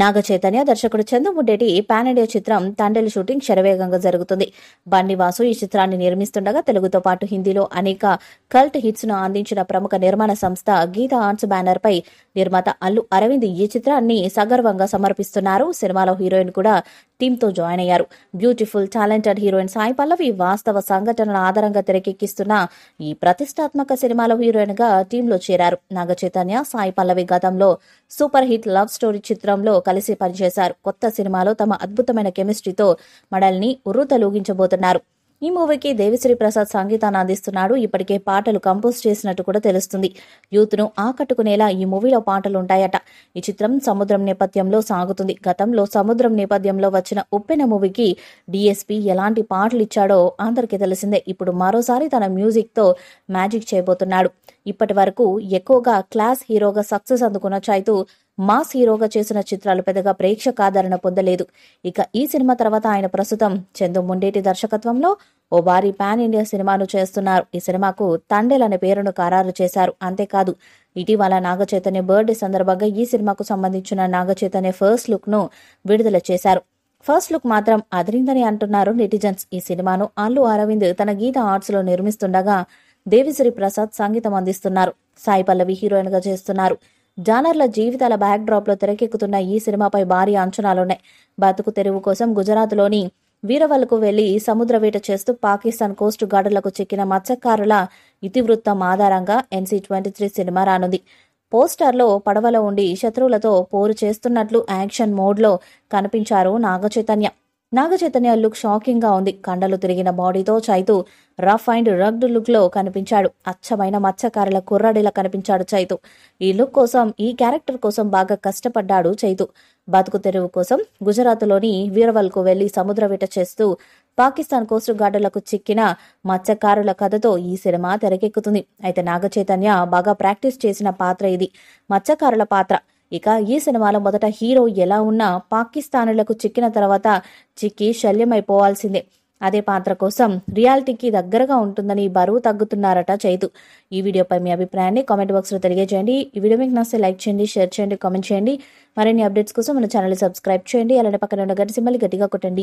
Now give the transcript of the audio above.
నాగ చైతన్య దర్శకుడు చందుముడ్డేటి pan India చిత్రం తండెలు shooting శరవేగంగా జరుగుతుంది బన్నివాసు ఈ చిత్రాన్ని నిర్మిస్తుండగా తెలుగుతో పాటు హిందీలో అనేక కల్ట్ హిట్స్ ను అందించిన ప్రముఖ నిర్మాణ సంస్థ గీతా ఆర్ట్స్ బ్యానర్ పై నిర్మాత అల్లు అరవింద్ ఈ చిత్రాన్ని సగర్వంగా సమర్పిస్తున్నారు సినిమాలో హీరోయిన్ కూడా టీంతో జాయిన్ అయ్యారు beautiful talented heroine Sai Pallavi వాస్తవ సంఘటనల ఆధారంగా తెరకెక్కిస్తున్న ఈ ప్రతిష్టాత్మక సినిమాలో హీరోయిన్ గా టీంలో చేరారు నాగ చైతన్య సాయి పల్లవి గతంలో సూపర్ హిట్ లవ్ స్టోరీ చిత్రంలో కలిసి పనిచేశారు కొత్త సినిమాలో తమ అద్భుతమైన కెమిస్ట్రీతో మడల్ని ఉర్రుతలూగించబోతున్నారు ఈ మూవీకి దేవిశ్రీ ప్రసాద్ సంగీతాన్ని అందిస్తున్నాడు ఇప్పటికే పాటలు కంపోజ్ చేసినట్టు కూడా తెలుస్తుంది యూత్ను ఆకట్టుకునేలా ఈ మూవీలో పాటలు ఉంటాయట ఈ చిత్రం సముద్రం నేపథ్యంలో సాగుతుంది గతంలో సముద్రం నేపథ్యంలో వచ్చిన ఉప్పెన మూవీకి డిఎస్పీ ఎలాంటి పాటలు ఇచ్చాడో అందరికీ తెలిసిందే ఇప్పుడు మరోసారి తన మ్యూజిక్తో మ్యాజిక్ చేయబోతున్నాడు ఇప్పటి వరకు ఎక్కువగా క్లాస్ హీరోగా సక్సెస్ అందుకున్న చైతూ మాస్ హీరోగా చేసిన చిత్రాలు పెద్దగా ప్రేక్షకాదరణ పొందలేదు ఇక ఈ సినిమా తర్వాత ఆయన ప్రస్తుతం చందు ముండేటి దర్శకత్వంలో ఓ భారీ పాన్ ఇండియా సినిమాను చేస్తున్నారు ఈ సినిమాకు తండెల్ అనే పేరును ఖరారు చేశారు అంతేకాదు ఇటీవల నాగచైతన్య బర్త్డే సందర్భంగా ఈ సినిమాకు సంబంధించిన నాగచైతన్య ఫస్ట్ లుక్ ను విడుదల చేశారు ఫస్ట్ లుక్ మాత్రం అదిరిందని అంటున్నారు నెటిజన్స్ ఈ సినిమాను అల్లు అరవింద్ తన గీత ఆర్ట్స్ లో నిర్మిస్తుండగా దేవిశ్రీ ప్రసాద్ సంగీతం అందిస్తున్నారు సాయి పల్లవి హీరోయిన్ గా చేస్తున్నారు జానర్ల జీవితాల బ్యాక్ డ్రాప్ లో తెరకెక్కుతున్న ఈ సినిమాపై భారీ అంచనాలున్నాయి బతుకు తెరువు కోసం గుజరాత్లోని వీరవలకు వెళ్లి సముద్ర వేట చేస్తూ పాకిస్తాన్ కోస్ట్ గార్డులకు చిక్కిన మత్స్యకారుల ఇతివృత్తం ఆధారంగా ఎన్సీ ట్వంటీ త్రీ సినిమా రానుంది పోస్టర్లో పడవలో ఉండి శత్రువులతో పోరు చేస్తున్నట్లు యాక్షన్ మోడ్లో కనిపించారు నాగచైతన్య నాగచైతన్య లుక్ షాకింగ్ గా ఉంది కండలు తిరిగిన బాడీతో Chaitu rough and rugged look లో కనిపించాడు అచ్చమైన మత్స్యకారుల కుర్రాడిలా కనిపించాడు చైతు ఈ లుక్ కోసం ఈ క్యారెక్టర్ కోసం బాగా కష్టపడ్డాడు చైతు బతుకు తెరువు కోసం గుజరాత్లోని వీరవల్కు వెళ్లి వేట చేస్తూ పాకిస్తాన్ కోస్ట్ గార్డులకు చిక్కిన మత్స్యకారుల కథతో ఈ సినిమా తెరకెక్కుతుంది అయితే నాగచైతన్య బాగా ప్రాక్టీస్ చేసిన పాత్ర ఇది మత్స్యకారుల పాత్ర ఇక ఈ సినిమాలో మొదట హీరో ఎలా ఉన్నా పాకిస్తానులకు చిక్కిన తర్వాత చిక్కి శల్యమైపోవాల్సిందే అదే పాత్ర కోసం రియాలిటీకి దగ్గరగా ఉంటుందని బరువు తగ్గుతున్నారట చైతు ఈ వీడియోపై మీ అభిప్రాయాన్ని కామెంట్ బాక్స్లో తెలియజేయండి ఈ వీడియో మీకు నచ్చితే లైక్ చేయండి షేర్ చేయండి కామెంట్ చేయండి మరిన్ని అప్డేట్స్ కోసం మన ఛానల్ సబ్స్క్రైబ్ చేయండి అలానే పక్కన ఉన్న గట్టి సింబల్ గట్టిగా కొట్టండి